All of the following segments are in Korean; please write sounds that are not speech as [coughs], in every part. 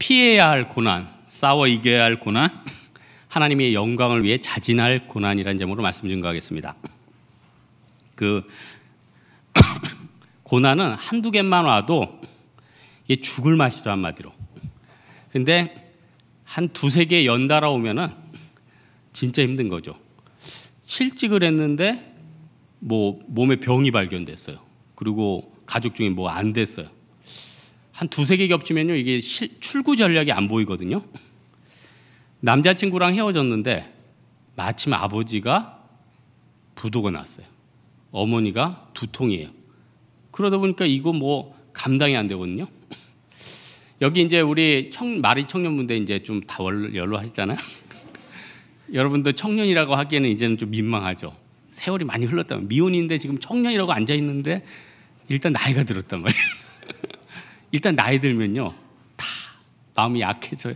피해야 할 고난, 싸워 이겨야 할 고난, [clears throat] 하나님의 영광을 위해 자진할 고난이라는 제목으로 말씀 증거하겠습니다. 그 [clears throat] 고난은 한두 개만 와도 이게 죽을 맛이죠 한마디로. 근데 한 두세 개 연달아 오면은 진짜 힘든 거죠. 실직을 했는데 뭐 몸에 병이 발견됐어요. 그리고 가족 중에 뭐 안 됐어요. 한 두세 개 겹치면요. 이게 실, 출구 전략이 안 보이거든요. 남자친구랑 헤어졌는데 마침 아버지가 부도가 났어요. 어머니가 두통이에요. 그러다 보니까 이거 뭐 감당이 안 되거든요. [clears throat] 여기 이제 우리 청, 말이 청년분들 이제 좀다 연로하시잖아요. [laughs] 여러분도 청년이라고 하기에는 이제는 좀 민망하죠. 세월이 많이 흘렀다면 미혼인데 지금 청년이라고 앉아 있는데 일단 나이가 들었단 말이에요. 일단 나이 들면요. 다 마음이 약해져요.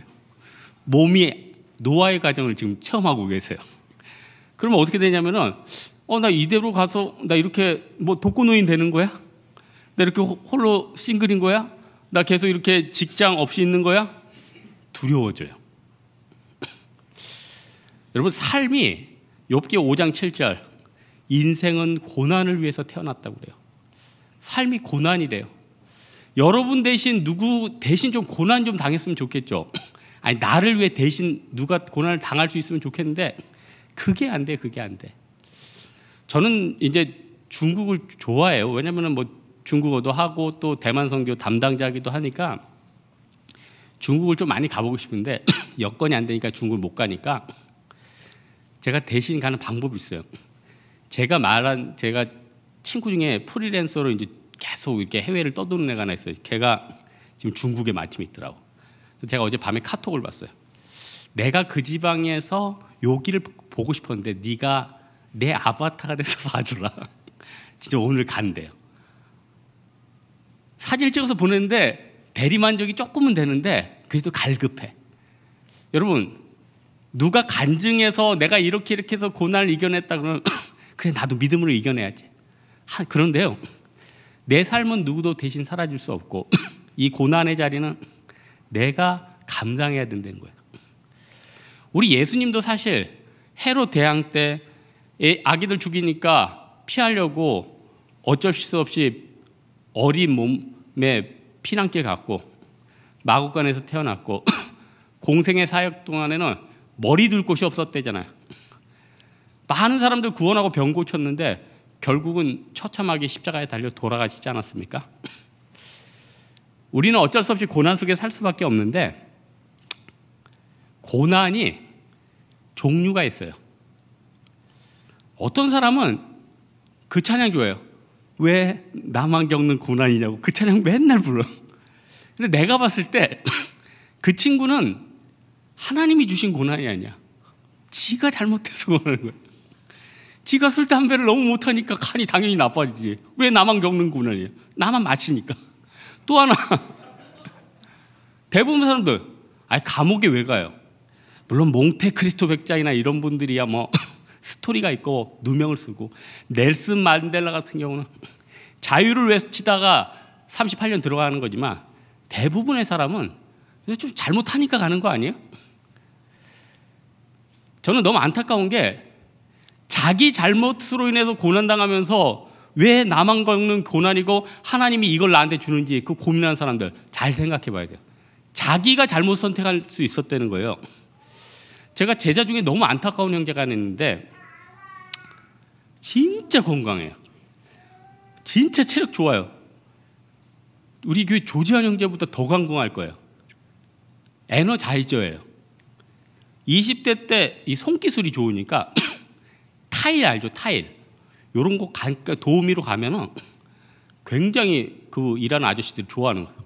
몸이 노화의 과정을 지금 체험하고 계세요. 그러면 어떻게 되냐면은 어, 나 이대로 가서 나 이렇게 뭐 독거노인 되는 거야? 나 이렇게 홀로 싱글인 거야? 나 계속 이렇게 직장 없이 있는 거야? 두려워져요. [clears throat] 여러분 삶이 엽기 5장 7절 인생은 고난을 위해서 태어났다고 그래요. 삶이 고난이래요. 여러분 대신 누구 대신 좀 고난 좀 당했으면 좋겠죠. [clears throat] 아니 나를 위해 대신 누가 고난을 당할 수 있으면 좋겠는데 그게 안 돼, 그게 안 돼. 저는 이제 중국을 좋아해요. 왜냐면은 뭐 중국어도 하고 또 대만 선교 담당자기도 하니까 중국을 좀 많이 가보고 싶은데 [clears throat] 여건이 안 되니까 중국을 못 가니까 제가 대신 가는 방법이 있어요. 제가 말한 제가 친구 중에 프리랜서로 이제 계속 이렇게 해외를 떠도는 애가 하나 있어요. 걔가 지금 중국에 마침 있더라고. 제가 어제 밤에 카톡을 봤어요. 내가 그 지방에서 여기를 보고 싶었는데 네가 내 아바타가 돼서 [laughs] 봐주라. 진짜 오늘 간대요. 사진을 찍어서 보냈는데 대리만족이 조금은 되는데 그래도 갈급해. 여러분 누가 간증해서 내가 이렇게 이렇게 해서 고난을 이겨냈다 그러면 [clears throat] 그래 나도 믿음으로 이겨내야지. 하, 그런데요. 내 삶은 누구도 대신 사라질 수 없고 [clears throat] 이 고난의 자리는 내가 감당해야 된다는 거예요. 우리 예수님도 사실 헤롯 대항 때 아기들 죽이니까 피하려고 어쩔 수 없이 어린 몸에 피난길 갔고 마구간에서 태어났고 [clears throat] 공생의 사역 동안에는 머리 둘 곳이 없었대잖아요. 많은 사람들 구원하고 병 고쳤는데 결국은 처참하게 십자가에 달려 돌아가시지 않았습니까? 우리는 어쩔 수 없이 고난 속에 살 수밖에 없는데 고난이 종류가 있어요. 어떤 사람은 그 찬양 좋아해요. 왜 나만 겪는 고난이냐고 그 찬양 맨날 불러. 근데 내가 봤을 때 그 친구는 하나님이 주신 고난이 아니야. 지가 잘못해서 그러는 거야. 지가 술, 담배를 너무 못하니까 간이 당연히 나빠지지. 왜 나만 겪는 구나 나만 마시니까. 또 하나. [laughs] 대부분 사람들, 아니, 감옥에 왜 가요? 물론 몽테크리스토 백작이나 이런 분들이야 뭐 [laughs] 스토리가 있고 누명을 쓰고 넬슨 만델라 같은 경우는 자유를 외치다가 38년 들어가는 거지만 대부분의 사람은 좀 잘못하니까 가는 거 아니에요? 저는 너무 안타까운 게 자기 잘못으로 인해서 고난당하면서 왜 나만 겪는 고난이고 하나님이 이걸 나한테 주는지 그 고민하는 사람들 잘 생각해 봐야 돼요. 자기가 잘못 선택할 수 있었다는 거예요. 제가 제자 중에 너무 안타까운 형제가 있는데 진짜 건강해요. 진짜 체력 좋아요. 우리 교회 조지한 형제보다 더 건강할 거예요. 에너자이저예요. 20대 때 이 손기술이 좋으니까 타일 알죠? 타일. 요런 거 가, 그러니까 도우미로 가면은 굉장히 그 일하는 아저씨들이 좋아하는 거예요.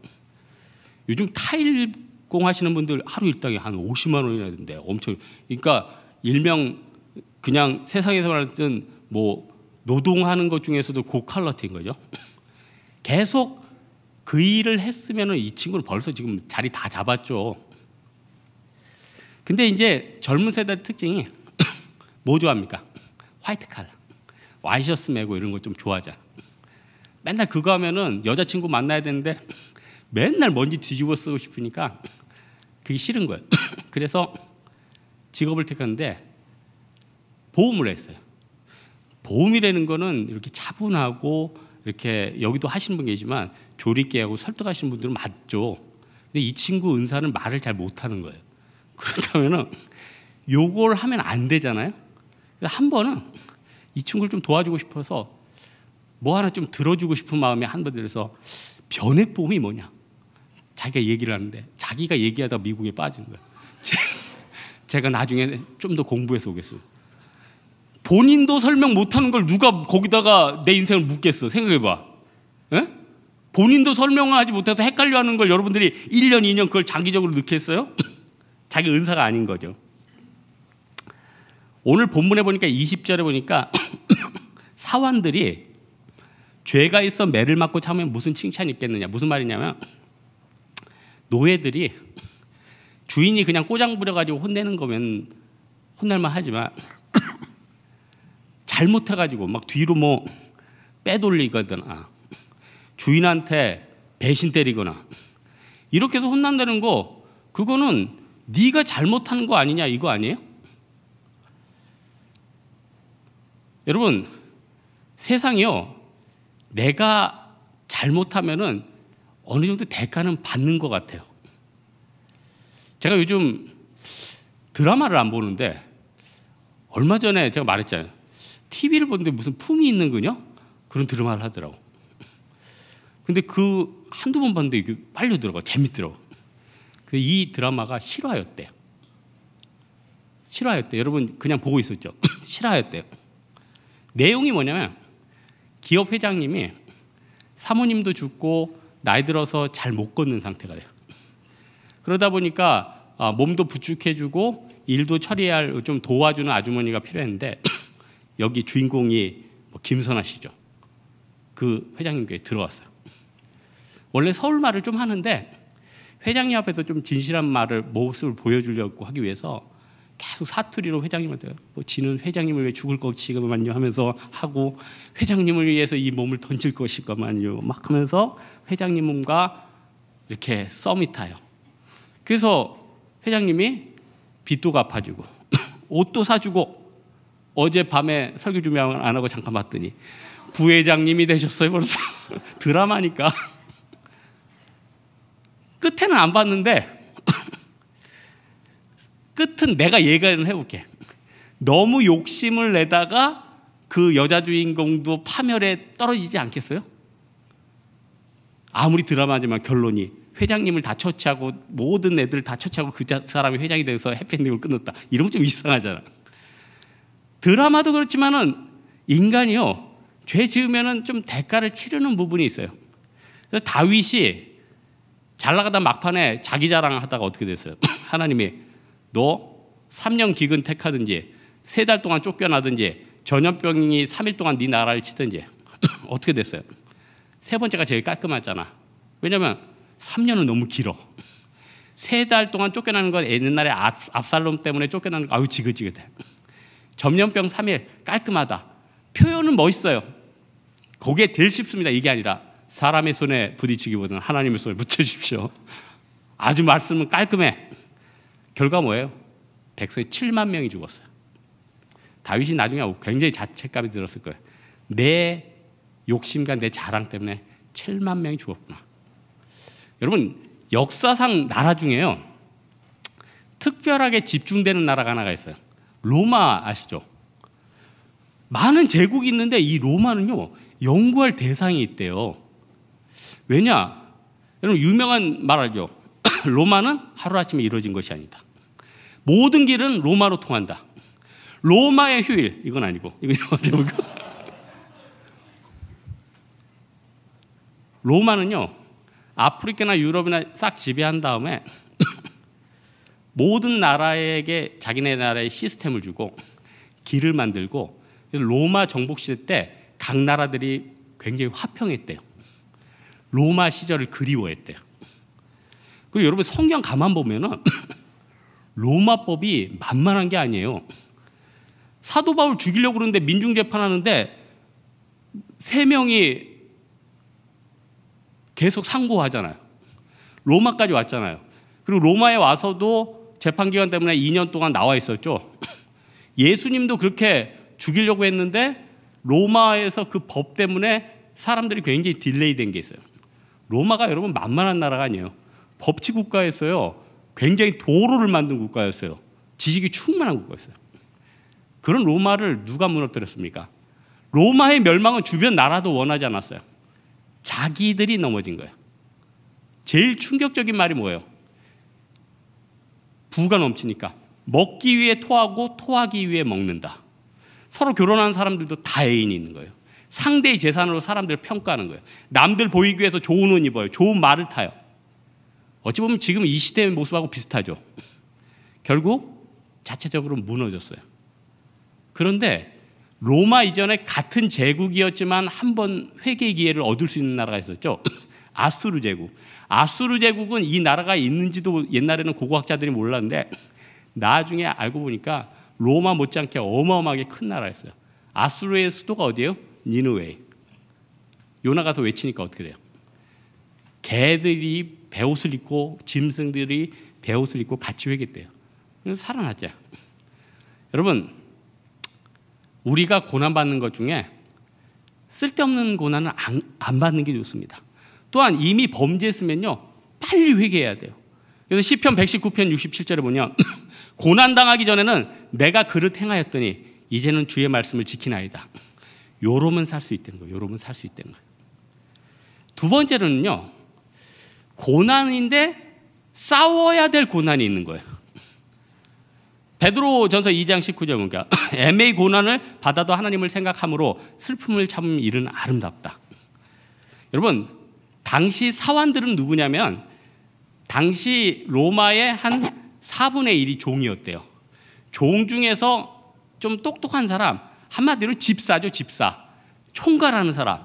요즘 타일 공 하시는 분들 하루 일당이 한 50만 원이나 된대. 엄청. 그러니까 일명 그냥 세상에서 말하는 뭐 노동하는 것 중에서도 고칼러티인 거죠. [clears throat] 계속 그 일을 했으면은 이 친구는 벌써 지금 자리 다 잡았죠. 근데 이제 젊은 세대 특징이 [clears throat] 뭐 좋아합니까? 화이트 칼라. 와이셔츠 메고 이런 거좀 좋아하잖아. 맨날 그거 하면은 여자친구 만나야 되는데 맨날 먼지 뒤집어 쓰고 싶으니까 그게 싫은 거예요. [clears throat] 그래서 직업을 택하는데 보험을 했어요. 보험이라는 거는 이렇게 차분하고 이렇게 여기도 하시는 분 계지만 시 조리개하고 설득하시는 분들은 맞죠. 근데 이 친구 은사는 말을 잘 못하는 거예요. 그렇다면은 요걸 하면 안 되잖아요. 한 번은 이 친구를 좀 도와주고 싶어서 뭐 하나 좀 들어주고 싶은 마음에 한 번 들어서 변해봄이 뭐냐? 자기가 얘기를 하는데 자기가 얘기하다 미국에 빠진 거야. [laughs] 제가 나중에 좀 더 공부해서 오겠어요. 본인도 설명 못하는 걸 누가 거기다가 내 인생을 묻겠어? 생각해봐. 에? 본인도 설명하지 못해서 헷갈려하는 걸 여러분들이 1년, 2년 그걸 장기적으로 넣겠어요? [laughs] 자기 은사가 아닌 거죠. 오늘 본문에 보니까 20절에 보니까 [coughs] 사환들이 죄가 있어 매를 맞고 참으면 무슨 칭찬이 있겠느냐. 무슨 말이냐면 노예들이 주인이 그냥 꼬장 부려가지고 혼내는 거면 혼날만 하지만 [coughs] 잘못해가지고 막 뒤로 뭐 빼돌리거나 아, 주인한테 배신 때리거나 이렇게 해서 혼난다는 거 그거는 네가 잘못한 거 아니냐 이거 아니에요? 여러분, 세상이요. 내가 잘못하면은 어느 정도 대가는 받는 것 같아요. 제가 요즘 드라마를 안 보는데 얼마 전에 제가 말했잖아요. TV를 보는데 무슨 품이 있는 그녀? 그런 드라마를 하더라고. 근데 그 한두 번 봤는데 이게 빨려 들어가. 재밌더라고. 근데 그 이 드라마가 실화였대요. 실화였대 여러분 그냥 보고 있었죠. [clears throat] 실화였대요. 내용이 뭐냐면 기업 회장님이 사모님도 죽고 나이 들어서 잘 못 걷는 상태가 돼요. 그러다 보니까 아, 몸도 부축해주고 일도 처리할좀 도와주는 아주머니가 필요했는데 [clears throat] 여기 주인공이 뭐 김선아 씨죠. 그 회장님 께 들어왔어요. 원래 서울 말을 좀 하는데 회장님 앞에서 좀 진실한 말을 모습을 보여주려고 하기 위해서 계속 사투리로 회장님한테 뭐 지는 회장님을 왜 죽을 것이구만요 하면서 하고 회장님을 위해서 이 몸을 던질 것이구만요 막 하면서 회장님 몸과 이렇게 썸이 타요. 그래서 회장님이 빚도 갚아주고 [clears throat] 옷도 사주고 어젯밤에 설교 준비 안 하고 잠깐 봤더니 부회장님이 되셨어요 벌써 [laughs] 드라마니까 [laughs] 끝에는 안 봤는데 끝은 내가 예견을 해볼게. 너무 욕심을 내다가 그 여자 주인공도 파멸에 떨어지지 않겠어요? 아무리 드라마지만 결론이 회장님을 다 처치하고 모든 애들 다 처치하고 그 사람이 회장이 돼서 해피엔딩을 끊었다. 이러면 좀 이상하잖아. 드라마도 그렇지만은 인간이요 죄 지으면은 좀 대가를 치르는 부분이 있어요. 다윗이 잘 나가다 막판에 자기 자랑하다가 어떻게 됐어요? [clears throat] 하나님이 너 3년 기근 택하든지 3달 동안 쫓겨나든지 전염병이 3일 동안 네 나라를 치든지 [coughs] 어떻게 됐어요? 세 번째가 제일 깔끔하잖아. 왜냐면 3년은 너무 길어. 세달 동안 쫓겨나는 건 옛날에 압살롬 때문에 쫓겨나는 거 아우 지긋지긋해. 전염병 3일 깔끔하다. 표현은 멋있어요. 그게 제 쉽습니다. 이게 아니라 사람의 손에 부딪히기보다는 하나님의 손에 붙여주십시오. 아주 말씀은 깔끔해. 결과 뭐예요? 백성이 7만 명이 죽었어요. 다윗이 나중에 굉장히 자책감이 들었을 거예요. 내 욕심과 내 자랑 때문에 7만 명이 죽었구나. 여러분 역사상 나라 중에요 특별하게 집중되는 나라가 하나가 있어요. 로마 아시죠? 많은 제국이 있는데 이 로마는요 연구할 대상이 있대요. 왜냐? 여러분 유명한 말 알죠? [clears throat] 로마는 하루아침에 이루어진 것이 아니다. 모든 길은 로마로 통한다. 로마의 휴일 이건 아니고 이건 제목 [laughs] 로마는요 아프리카나 유럽이나 싹 지배한 다음에 [clears throat] 모든 나라에게 자기네 나라의 시스템을 주고 길을 만들고 로마 정복 시대 때 각 나라들이 굉장히 화평했대요. 로마 시절을 그리워했대요. 그리고 여러분 성경 가만 보면은 [clears throat] 로마법이 만만한 게 아니에요. 사도 바울 죽이려고 그러는데 민중 재판하는데 세 명이 계속 상고하잖아요. 로마까지 왔잖아요. 그리고 로마에 와서도 재판 기간 때문에 2년 동안 나와 있었죠. [clears throat] 예수님도 그렇게 죽이려고 했는데 로마에서 그 법 때문에 사람들이 굉장히 딜레이 된 게 있어요. 로마가 여러분 만만한 나라가 아니에요. 법치 국가였어요. 굉장히 도로를 만든 국가였어요. 지식이 충만한 국가였어요. 그런 로마를 누가 무너뜨렸습니까? 로마의 멸망은 주변 나라도 원하지 않았어요. 자기들이 넘어진 거예요. 제일 충격적인 말이 뭐예요? 부가 넘치니까 먹기 위해 토하고 토하기 위해 먹는다. 서로 결혼한 사람들도 다 애인이 있는 거예요. 상대의 재산으로 사람들을 평가하는 거예요. 남들 보이기 위해서 좋은 옷 입어요. 좋은 말을 타요. 어찌 보면 지금 이 시대의 모습하고 비슷하죠. 결국 자체적으로 무너졌어요. 그런데 로마 이전에 같은 제국이었지만 한 번 회개 기회를 얻을 수 있는 나라가 있었죠. [clears throat] 아수르 제국. 아수르 제국은 이 나라가 있는지도 옛날에는 고고학자들이 몰랐는데 나중에 알고 보니까 로마 못지않게 어마어마하게 큰 나라였어요. 아수르의 수도가 어디예요? 니누웨이. 요나 가서 외치니까 어떻게 돼요? 개들이 배옷을 입고 짐승들이 배옷을 입고 같이 회겠대요. 살아났죠. 여러분 우리가 고난받는 것 중에 쓸데없는 고난은 안, 안, 받는 게 좋습니다. 또한 이미 범죄했으면요 빨리 회개해야 돼요. 그래서 시편 119편 67절에 보면 [clears throat] 고난 당하기 전에는 내가 그릇 행하였더니 이제는 주의 말씀을 지키나이다. 요러면 살 수 있다는 거예요. 요러면 살 수 있다는 거예요. 두 번째로는요. 고난인데 싸워야 될 고난이 있는 거예요. 베드로 전서 2장 19절 보니까 [clears throat] 애매히 고난을 받아도 하나님을 생각함으로 슬픔을 참은 일은 아름답다. 여러분, 당시 사환들은 누구냐면 당시 로마의 한 4분의 1이 종이었대요. 종 중에서 좀 똑똑한 사람, 한마디로 집사죠, 집사. 총괄하는 사람.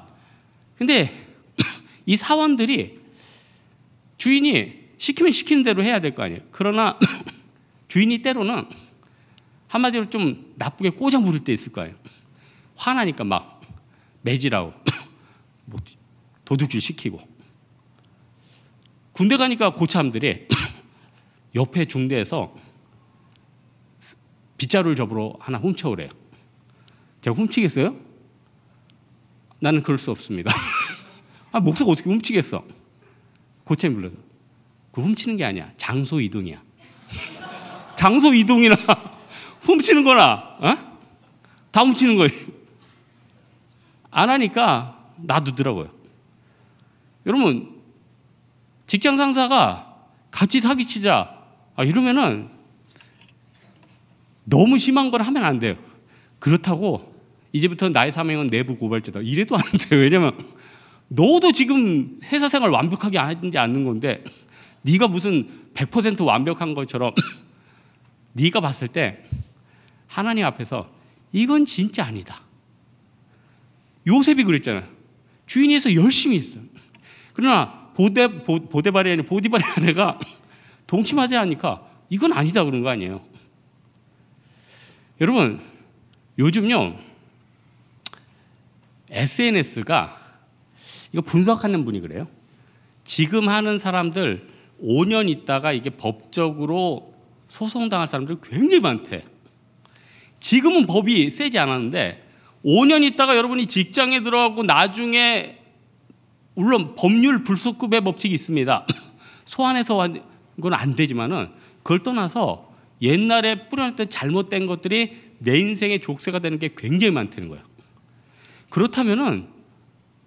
근데 [clears throat] 이 사원들이 주인이 시키면 시키는 대로 해야 될 거 아니에요. 그러나 [coughs] 주인이 때로는 한마디로 좀 나쁘게 꼬장 부릴 때 있을 거예요. 화나니까 막 매질하고 [coughs] 뭐 도둑질 시키고 군대 가니까 고참들이 그 [coughs] 옆에 중대에서 빗자루를 접으러 하나 훔쳐오래요. 제가 훔치겠어요? 나는 그럴 수 없습니다. [laughs] 아, 목석 어떻게 훔치겠어? 고참이 불러서. 그 훔치는 게 아니야. 장소 이동이야. 장소 이동이나 [laughs] 훔치는 거나 어? 다 훔치는 거예요. 안 하니까 놔두더라고요. 여러분 직장 상사가 같이 사기치자 아, 이러면은 너무 심한 걸 하면 안 돼요. 그렇다고 이제부터 나의 사명은 내부 고발죄다. 이래도 안 돼요. 왜냐면 너도 지금 회사 생활 완벽하게 하지 않는 건데 네가 무슨 100% 완벽한 것처럼 [clears throat] 네가 봤을 때 하나님 앞에서 이건 진짜 아니다. 요셉이 그랬잖아요. 주인에서 열심히 했어요. 그러나 보데 보데바리 아내 보디바리 아내가 [clears throat] 동침하지 않으니까 이건 아니다 그런 거 아니에요. 여러분 요즘요 SNS가 이거 분석하는 분이 그래요. 지금 하는 사람들 5년 있다가 이게 법적으로 소송당할 사람들이 굉장히 많대. 지금은 법이 세지 않았는데 5년 있다가 여러분이 직장에 들어가고 나중에 물론 법률 불소급의 법칙이 있습니다. [clears throat] 소환해서 건안 되지만은 그걸 떠나서 옛날에 뿌려놨던 잘못된 것들이 내 인생의 족쇄가 되는 게 굉장히 많다는 거예요. 그렇다면은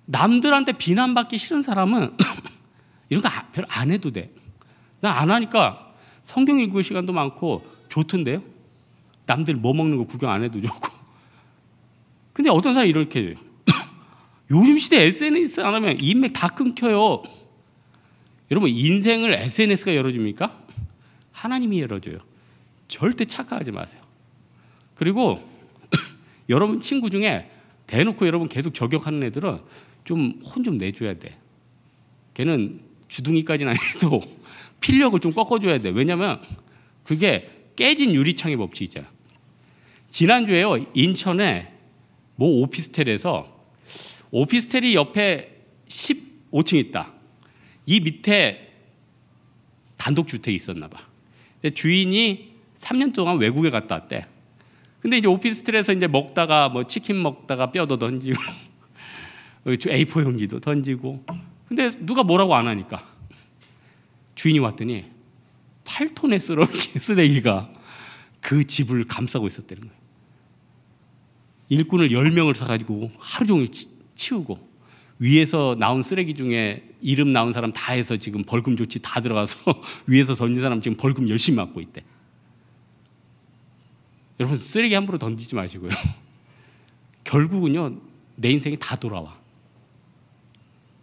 남들한테 비난받기 싫은 사람은 [clears throat] 이런 거 아, 별로 안 해도 돼. 나 안 하니까 성경 읽을 시간도 많고 좋던데요. 남들 뭐 먹는 거 구경 안 해도 좋고. [laughs] 근데 어떤 사람이 이렇게 해요. [clears throat] 요즘 시대 SNS 안 하면 인맥 다 끊겨요. 여러분 인생을 SNS가 열어줍니까? 하나님이 열어줘요. 절대 착각하지 마세요. 그리고 [clears throat] 여러분 친구 중에 대놓고 여러분 계속 저격하는 애들은 좀 혼좀 좀 내줘야 돼. 걔는 주둥이까지는 아니어도 [laughs] 필력을 좀 꺾어줘야 돼. 왜냐면 그게 깨진 유리창의 법칙 이잖아 지난주에요, 인천에 뭐 오피스텔에서 오피스텔이 옆에 15층 있다. 이 밑에 단독주택이 있었나 봐. 주인이 3년 동안 외국에 갔다 왔대. 근데 이제 오피스텔에서 이제 먹다가 뭐 치킨 먹다가 뼈도 던지고 [laughs] A4 용기도 던지고. 근데 누가 뭐라고 안 하니까. 주인이 왔더니 8톤의 쓰레기, 가그 집을 감싸고 있었다는 거예요. 일꾼을 10명을 사가지고 하루 종일 치우고 위에서 나온 쓰레기 중에 이름 나온 사람 다 해서 지금 벌금 조치 다 들어가서 [laughs] 위에서 던진 사람 지금 벌금 열심히 맞고 있대. 여러분 쓰레기 함부로 던지지 마시고요. [laughs] 결국은요 내 인생이 다 돌아와.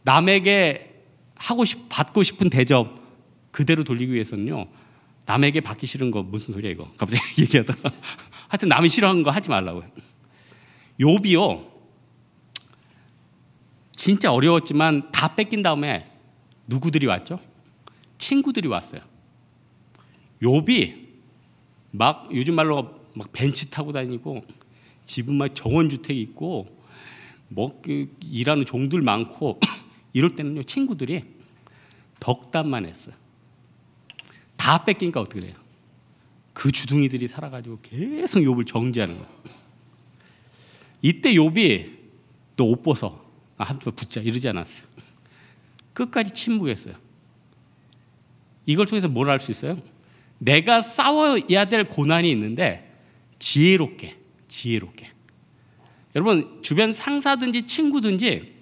남에게 하고 싶, 받고 싶은 대접 그대로 돌리기 위해서는요, 남에게 받기 싫은 거 무슨 소리야 이거? 갑자기 [laughs] 얘기하다가. 하여튼 남이 싫어하는 거 하지 말라고요. 요비요, 진짜 어려웠지만 다 뺏긴 다음에 누구들이 왔죠? 친구들이 왔어요. 요비, 막 요즘 말로 막 벤치 타고 다니고 집은 막 정원주택 있고 뭐 그 일하는 종들 많고 이럴 때는요 친구들이 덕담만 했어. 요다 뺏기니까 어떻게 돼요? 그 주둥이들이 살아가지고 계속 욥을 정지하는 거예요 이때 욥이 너옷 벗어. 아, 한번 붙자 이러지 않았어요. 끝까지 침묵했어요. 이걸 통해서 뭘 알 수 있어요? 내가 싸워야 될 고난이 있는데 지혜롭게, 지혜롭게. 여러분 주변 상사든지 친구든지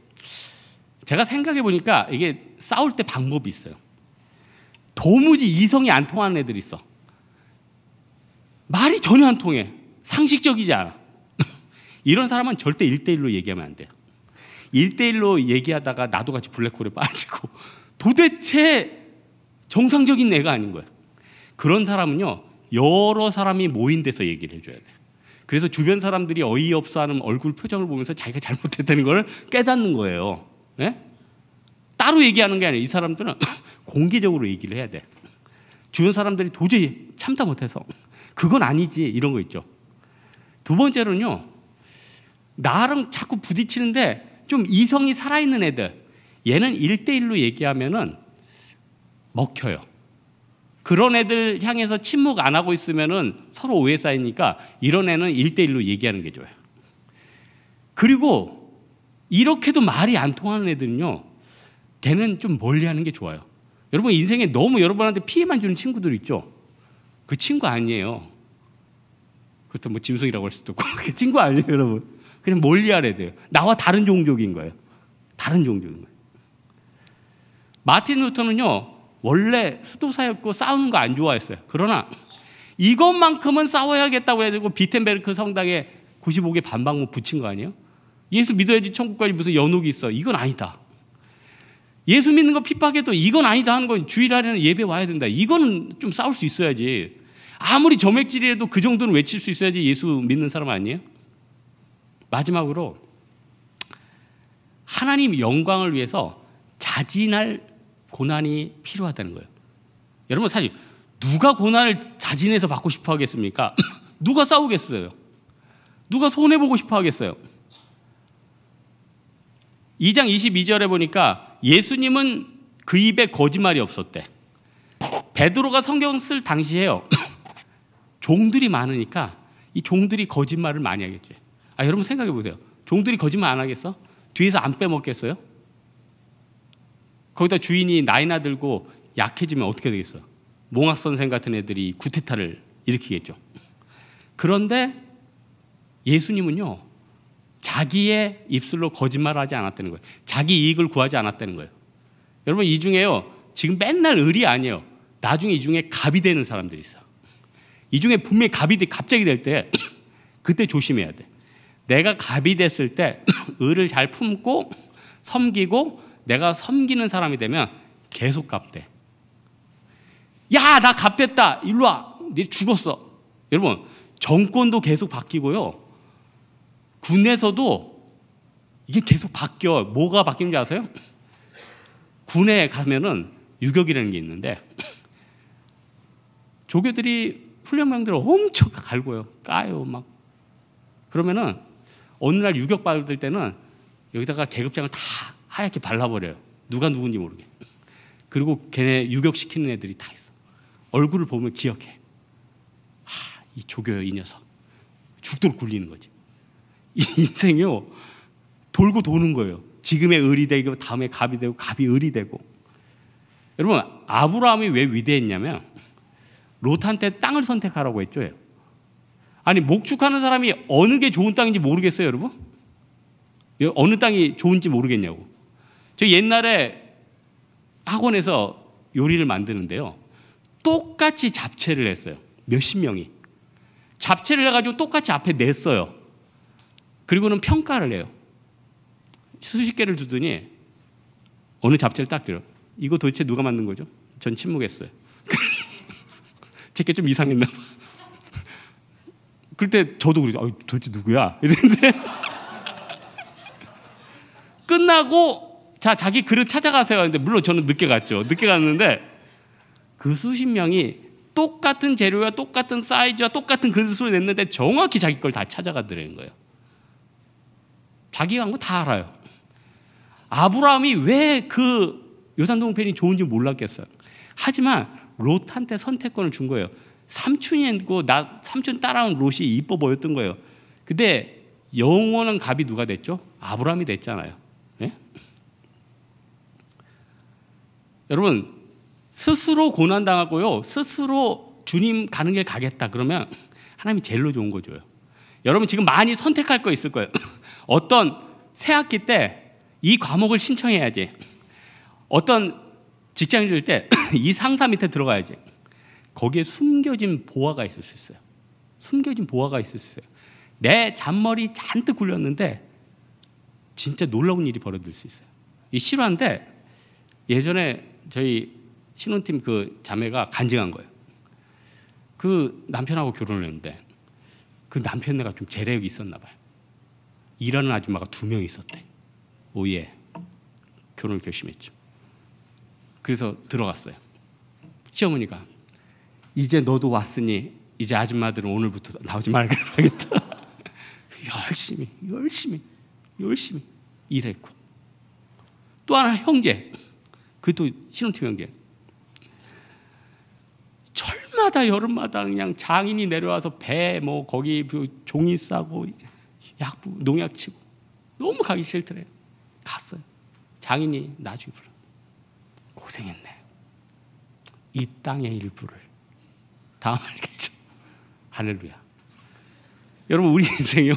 제가 생각해 보니까 이게 싸울 때 방법이 있어요. 도무지 이성이 안 통하는 애들 있어. 말이 전혀 안 통해. 상식적이지 않아. [laughs] 이런 사람은 절대 1대1로 얘기하면 안 돼요. 1대1로 얘기하다가 나도 같이 블랙홀에 [laughs] 빠지고 도대체 정상적인 애가 아닌 거야. 그런 사람은요, 여러 사람이 모인 데서 얘기를 해줘야 돼. 그래서 주변 사람들이 어이없어 하는 얼굴 표정을 보면서 자기가 잘못했다는 걸 깨닫는 거예요. 네? 따로 얘기하는 게 아니라 이 사람들은 [laughs] 공개적으로 얘기를 해야 돼. 주변 사람들이 도저히 참다 못해서 그건 아니지 이런 거 있죠. 두 번째로는요. 나랑 자꾸 부딪히는데 좀 이성이 살아있는 애들 얘는 일대일로 얘기하면은 먹혀요. 그런 애들 향해서 침묵 안 하고 있으면은 서로 오해 쌓이니까 이런 애는 일대일로 얘기하는 게 좋아요. 그리고 이렇게도 말이 안 통하는 애들은요, 걔는 좀 멀리 하는 게 좋아요. 여러분 인생에 너무 여러분한테 피해만 주는 친구들 있죠? 그 친구 아니에요. 그것도 뭐 짐승이라고 할 수도 있고. [laughs] 그 친구 아니에요, 여러분. 그냥 멀리 하래 돼요. 나와 다른 종족인 거예요. 다른 종족인 거예요. 마틴 루터는요, 원래 수도사였고 싸우는 거 안 좋아했어요. 그러나 이것만큼은 싸워야겠다고 해가지고 비텐베르크 성당에 95개 반방문 붙인 거 아니에요? 예수 믿어야지 천국까지 무슨 연옥이 있어. 이건 아니다. 예수 믿는 거 핍박해도 이건 아니다 하는 건 주일날에는 예배 와야 된다. 이거는 좀 싸울 수 있어야지. 아무리 점액질이라도 그 정도는 외칠 수 있어야지 예수 믿는 사람 아니에요? 마지막으로 하나님 영광을 위해서 자진할 고난이 필요하다는 거예요. 여러분 사실 누가 고난을 자진해서 받고 싶어 하겠습니까? [clears throat] 누가 싸우겠어요? 누가 손해 보고 싶어 하겠어요? 2장 22절에 보니까 예수님은 그 입에 거짓말이 없었대. 베드로가 성경 쓸 당시에요. [coughs] 종들이 많으니까 이 종들이 거짓말을 많이 하겠지. 아, 여러분 생각해 보세요. 종들이 거짓말 안 하겠어? 뒤에서 안 빼먹겠어요? 거기다 주인이 나이나 들고 약해지면 어떻게 되겠어요? 몽학선생 같은 애들이 구태타를 일으키겠죠. 그런데 예수님은요, 자기의 입술로 거짓말하지 을 않았다는 거예요. 자기 이익을 구하지 않았다는 거예요. 여러분 이 중에요. 지금 맨날 을이 아니에요. 나중에 이 중에 갑이 되는 사람들이 있어. 이 중에 분명히 갑이 돼 갑자기 될 때 [clears throat] 그때 조심해야 돼. 내가 갑이 됐을 때 [clears throat] 을을 잘 품고 섬기고 내가 섬기는 사람이 되면 계속 갑대. 야, 나 갑됐다. 일로 와. 니 네, 죽었어. 여러분, 정권도 계속 바뀌고요. 군에서도 이게 계속 바뀌어. 뭐가 바뀌는지 아세요? 군에 가면은 유격이라는 게 있는데 [clears throat] 조교들이 훈련병들을 엄청 갈고요. 까요. 막. 그러면은 어느 날 유격 받을 때는 여기다가 계급장을 다 하얗게 발라버려요. 누가 누군지 모르게. 그리고 걔네 유격시키는 애들이 다 있어. 얼굴을 보면 기억해. 하, 이 조교요, 이 녀석. 죽도록 굴리는 거지. 인생이요. 돌고 도는 거예요. 지금의 을이 되고 다음에 갑이 되고 갑이 을이 되고. 여러분 아브라함이 왜 위대했냐면 롯한테 땅을 선택하라고 했죠. 아니 목축하는 사람이 어느 게 좋은 땅인지 모르겠어요, 여러분. 어느 땅이 좋은지 모르겠냐고. 저 옛날에 학원에서 요리를 만드는데요. 똑같이 잡채를 했어요. 몇십 명이. 잡채를 해가지고 똑같이 앞에 냈어요. 그리고는 평가를 해요. 수십 개를 주더니 어느 잡지를 딱 들어. 이거 도대체 누가 만든 거죠? 전 침묵했어요. [laughs] 제게 좀 이상했나 봐. [laughs] 그때 저도 그러죠. 도대체 누구야? 이랬는데 [laughs] 끝나고 자 자기 그릇 찾아가세요. 근데 물론 저는 늦게 갔죠. 늦게 갔는데 그 수십 명이 똑같은 재료와 똑같은 사이즈와 똑같은 그릇으 냈는데 정확히 자기 걸 다 찾아가더라는 거예요. 자기가 한 거 다 알아요. 아브라함이 왜 그 요단 동편이 좋은지 몰랐겠어요. 하지만 롯한테 선택권을 준 거예요. 삼촌이고 나 삼촌 따라온 롯이 이뻐 보였던 거예요. 근데 영원한 갑이 누가 됐죠? 아브라함이 됐잖아요. 네? 여러분 스스로 고난 당하고요. 스스로 주님 가는 길 가겠다 그러면 하나님이 제일로 좋은 거 줘요. 여러분 지금 많이 선택할 거 있을 거예요. 어떤 새학기 때 이 과목을 신청해야지. 어떤 직장인일 때이 [clears throat] 상사 밑에 들어가야지. 거기에 숨겨진 보화가 있을 수 있어요. 숨겨진 보화가 있을 수 있어요. 내 잔머리 잔뜩 굴렸는데 진짜 놀라운 일이 벌어질 수 있어요. 이 실화인데 예전에 저희 신혼팀 그 자매가 간증한 거예요. 그 남편하고 결혼을 했는데 그 남편네가 좀 재력이 있었나 봐요. 일하는 아줌마가 두 명 있었대. 오예. 결혼을 결심했죠. 그래서 들어갔어요. 시어머니가 이제 너도 왔으니 이제 아줌마들은 오늘부터 나오지 말기로 [laughs] 하겠다. 열심히 열심히 열심히 일했고 또 하나 형제 그도 신혼팀 형제 철마다 여름마다 그냥 장인이 내려와서 배 뭐 거기 뭐 종이 싸고 약부, 농약 치고. 너무 가기 싫더래요. 갔어요. 장인이 나중에 불러. 고생했네. 이 땅의 일부를. 다음 알겠죠? 할렐루야. 여러분, 우리 인생이요.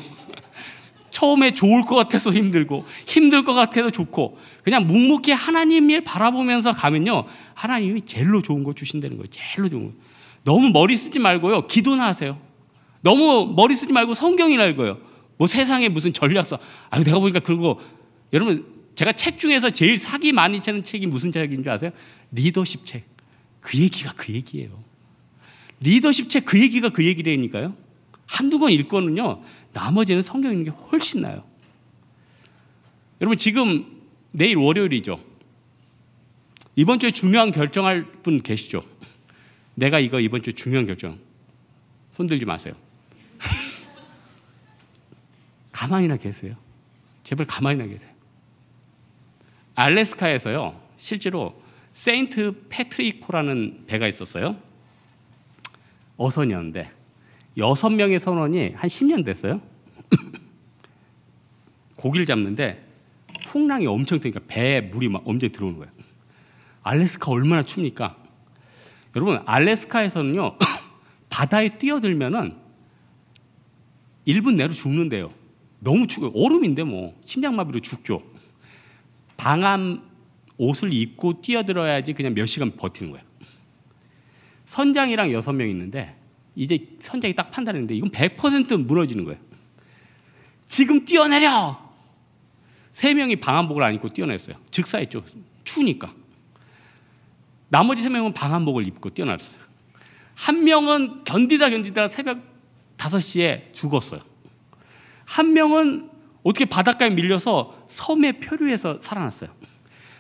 처음에 좋을 것 같아서 힘들고, 힘들 것 같아서 좋고, 그냥 묵묵히 하나님을 바라보면서 가면요. 하나님이 제일로 좋은 거 주신다는 거예요. 제일로 좋은 거. 너무 머리 쓰지 말고요. 기도나 하세요. 너무 머리 쓰지 말고 성경이나 읽어요. 뭐 세상에 무슨 전략서. 아, 내가 보니까 그리고 여러분 제가 책 중에서 제일 사기 많이 치는 책이 무슨 책인 줄 아세요? 리더십 책. 그 얘기가 그 얘기예요. 리더십 책 그 얘기가 그 얘기라니까요. 한두 권 읽고는요. 나머지는 성경 읽는 게 훨씬 나아요. 여러분 지금 내일 월요일이죠. 이번 주에 중요한 결정할 분 계시죠? 내가 이거 이번 주에 중요한 결정. 손 들지 마세요. 가만히나 계세요. 제발 가만히나 계세요. 알래스카에서요, 실제로 세인트 패트리코라는 배가 있었어요. 어선이었는데, 여섯 명의 선원이 한 10년 됐어요. [coughs] 고기를 잡는데, 풍랑이 엄청 뜨니까 배에 물이 막 엄청 들어오는 거예요. 알래스카 얼마나 춥니까? 여러분, 알래스카에서는요, [coughs] 바다에 뛰어들면은 1분 내로 죽는데요. 너무 추워 얼음인데 뭐 심장마비로 죽죠. 방암 옷을 입고 뛰어들어야지 그냥 몇 시간 버티는 거야. 선장이랑 여섯 명 있는데 이제 선장이 딱 판단했는데 이건 100% 무너지는 거예 지금 뛰어내려. 세 명이 방한복을 안 입고 뛰어냈어요. 즉사했죠. 추우니까. 나머지 세 명은 방한복을 입고 뛰어났어요. 한 명은 견디다 견디다 새벽 5시에 죽었어요. 한 명은 어떻게 바닷가에 밀려서 섬에 표류해서 살아났어요.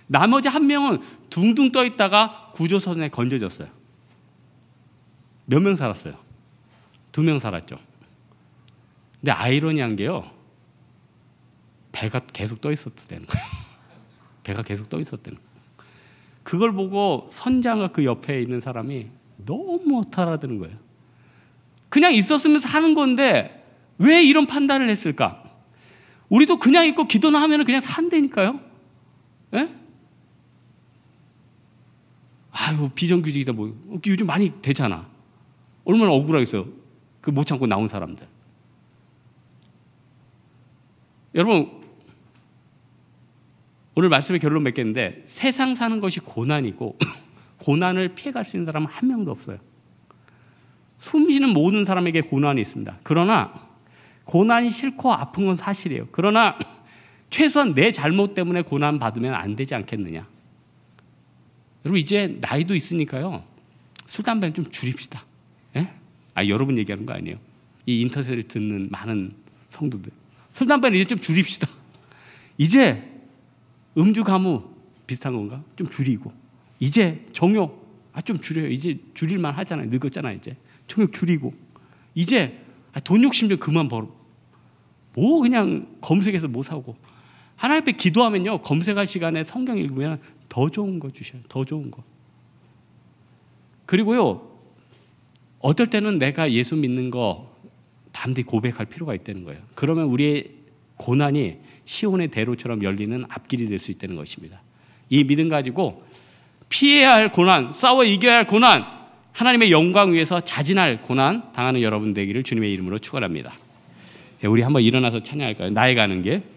나머지 한 명은 둥둥 떠 있다가 구조선에 건져졌어요. 몇 명 살았어요? 두 명 살았죠. 근데 아이러니한 게요. 배가 계속 떠 있었다는 거예요. [laughs] 배가 계속 떠 있었다는 거예요. 그걸 보고 선장과 그 옆에 있는 사람이 너무 못알아드는 거예요. 그냥 있었으면 사는 건데 왜 이런 판단을 했을까? 우리도 그냥 있고 기도나 하면 그냥 산다니까요. 예? 아유, 비정규직이다 뭐. 요즘 많이 되잖아. 얼마나 억울하겠어요. 그 못 참고 나온 사람들. 여러분, 오늘 말씀의 결론 맺겠는데 세상 사는 것이 고난이고 [clears throat] 고난을 피해갈 수 있는 사람은 한 명도 없어요. 숨 쉬는 모든 사람에게 고난이 있습니다. 그러나 고난이 싫고 아픈 건 사실이에요. 그러나 [clears throat] 최소한 내 잘못 때문에 고난 받으면 안 되지 않겠느냐. 여러분 이제 나이도 있으니까요. 술 담배는 좀 줄입시다. 예? 아 여러분 얘기하는 거 아니에요. 이인터넷을 듣는 많은 성도들 술 담배는 이제 좀 줄입시다. 이제 음주 가무 비슷한 건가? 좀 줄이고 이제 정욕 아좀 줄여요. 이제 줄일만 하잖아요. 늙었잖아 요 이제 정욕 줄이고 이제 돈 욕심 좀 그만 벌어. 뭐 그냥 검색해서 뭐 사고. 하나님 앞에 기도하면요. 검색할 시간에 성경 읽으면 더 좋은 거 주셔요. 더 좋은 거. 그리고요. 어떨 때는 내가 예수 믿는 거 담대히 고백할 필요가 있다는 거예요. 그러면 우리의 고난이 시온의 대로처럼 열리는 앞길이 될 수 있다는 것입니다. 이 믿음 가지고 피해야 할 고난, 싸워 이겨야 할 고난, 하나님의 영광 위에서 자진할 고난 당하는 여러분 되기를 주님의 이름으로 축원합니다. 예, 우리 한번 일어나서 찬양할까요? 나에 가는 길.